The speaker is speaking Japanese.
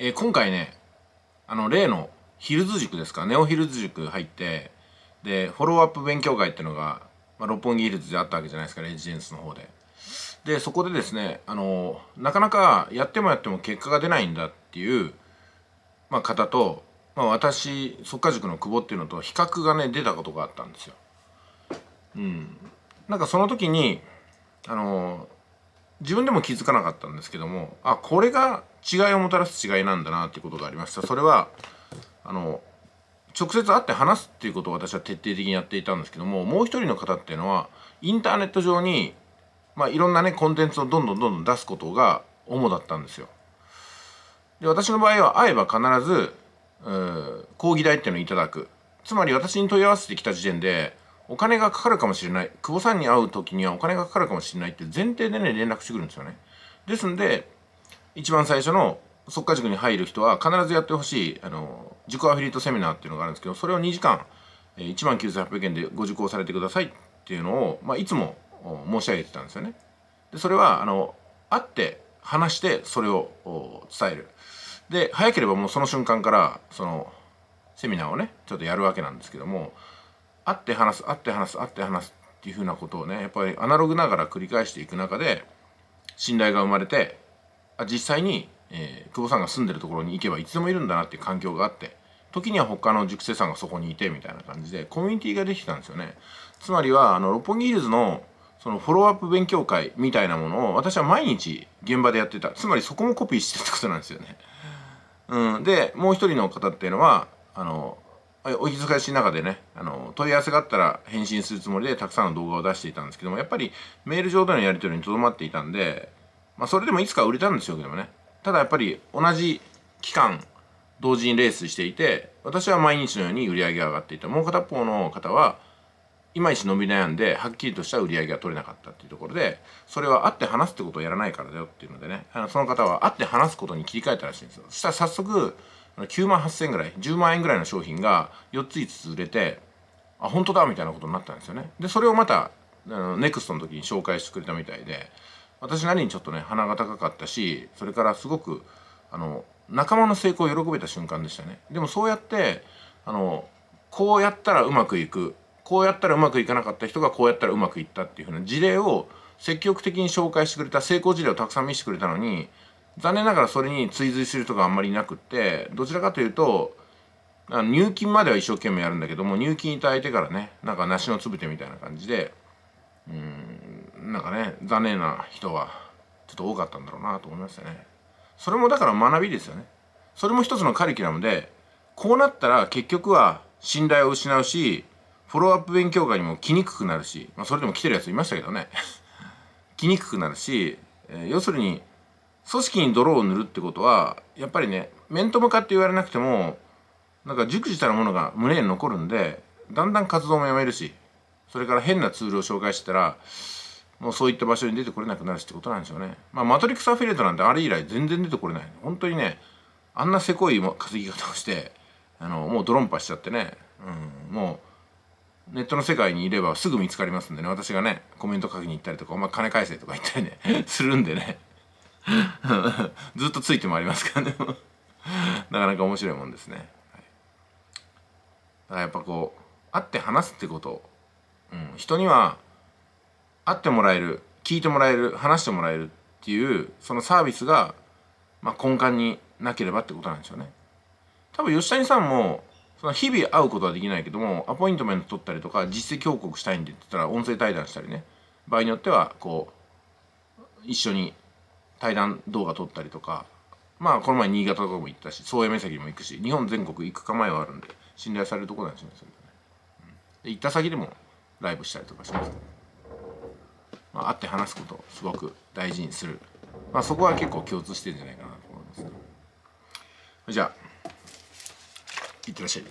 えー、今回ね、あの、例のヒルズ塾ですか、ネオヒルズ塾入って、で、フォローアップ勉強会っていうのが、まあ、六本木ヒルズであったわけじゃないですか、レジデンスの方で。で、そこでですね、あの、なかなかやってもやっても結果が出ないんだっていう、まあ、方と、まあ、私、即化塾の久保っていうのと比較がね、出たことがあったんですよ。うん。なんかその時に、あの、自分でも気づかなかったんですけどもあこれが違いをもたらす違いなんだなっていうことがありましたそれはあの直接会って話すっていうことを私は徹底的にやっていたんですけどももう一人の方っていうのはインターネット上に、まあ、いろんなねコンテンツをどんどんどんどん出すことが主だったんですよ。で私の場合は会えば必ず講義代っていうのをいただくつまり私に問い合わせてきた時点でお金がかかるかもしれない。久保さんに会う時にはお金がかかるかもしれないって前提でね、連絡してくるんですよね。ですんで、一番最初の即化塾に入る人は必ずやってほしい、あの、塾アフィリエイトセミナーっていうのがあるんですけど、それを2時間、1万9800円でご受講されてくださいっていうのを、まあ、いつも申し上げてたんですよね。で、それは、あの、会って話してそれを伝える。で、早ければもうその瞬間から、その、セミナーをね、ちょっとやるわけなんですけども、会って話す会って話す会って話すっていうふうなことをねやっぱりアナログながら繰り返していく中で信頼が生まれてあ実際に、えー、久保さんが住んでるところに行けばいつでもいるんだなっていう環境があって時には他の熟成さんがそこにいてみたいな感じでコミュニティができてたんですよね。つまりはあの六本木ヒルズのそのフォローアップ勉強会みたいなものを私は毎日現場でやってたつまりそこもコピーしてたってことなんですよね。うん、でもう一人の方っていうのはあのお気遣いし中でねあの問い合わせがあったら返信するつもりでたくさんの動画を出していたんですけどもやっぱりメール上でのやり取りにとどまっていたんで、まあ、それでもいつか売れたんでしょうけどもねただやっぱり同じ期間同時にレースしていて私は毎日のように売り上げが上がっていたもう片方の方はいまいち伸び悩んではっきりとした売り上げが取れなかったっていうところでそれは会って話すってことをやらないからだよっていうのでねあのその方は会って話すことに切り替えたらしいんですよそしたら早速9万8000円ぐらい10万円ぐらいの商品が4つ5つ売れてあ本当だみたいなことになったんですよねでそれをまたあのネクストの時に紹介してくれたみたいで私なりにちょっとね鼻が高かったしそれからすごくあの仲間の成功を喜べた瞬間でしたねでもそうやってあのこうやったらうまくいくこうやったらうまくいかなかった人がこうやったらうまくいったっていうふうな事例を積極的に紹介してくれた成功事例をたくさん見せてくれたのに残念ながらそれに追随する人があんまりいなくってどちらかというと入金までは一生懸命やるんだけども入金いただいてからねなんか梨のつぶてみたいな感じでうんなんかね残念な人はちょっと多かったんだろうなと思いましたねそれもだから学びですよねそれも一つのカリキュラムでこうなったら結局は信頼を失うしフォローアップ勉強会にも来にくくなるし、まあ、それでも来てるやついましたけどね 来にくくなるし、えー、要するに組織に泥を塗るってことはやっぱりね面と向かって言われなくてもなんか熟したものが胸に残るんでだんだん活動もやめるしそれから変なツールを紹介したらもうそういった場所に出てこれなくなるしってことなんでしょうね。まあ、マトリックスアフィリエイトなんてあれ以来全然出てこれない。本当にね、あんなせこい稼ぎ方をして、あの、もうドロンパしちゃってね、うん、もう、ネットの世界にいればすぐ見つかりますんでね、私がね、コメント書きに行ったりとか、お前金返せとか言ったりね、するんでね。ずっとついてもありますからね なかなか面白いもんですね、はい、だからやっぱこう会って話すってこと、うん、人には会ってもらえる聞いてもらえる話してもらえるっていうそのサービスが、まあ、根幹になければってことなんでしょうね多分吉谷さんもその日々会うことはできないけどもアポイントメント取ったりとか実績報告したいんでって言ったら音声対談したりね場合によってはこう一緒に対談動画撮ったりとかまあこの前新潟とかも行ったし宗谷岬も行くし日本全国行く構えはあるんで信頼されるところなんですよね、うん、行った先でもライブしたりとかしますけど、まあ、会って話すことすごく大事にする、まあ、そこは結構共通してるんじゃないかなと思います、じゃあいってらっしゃい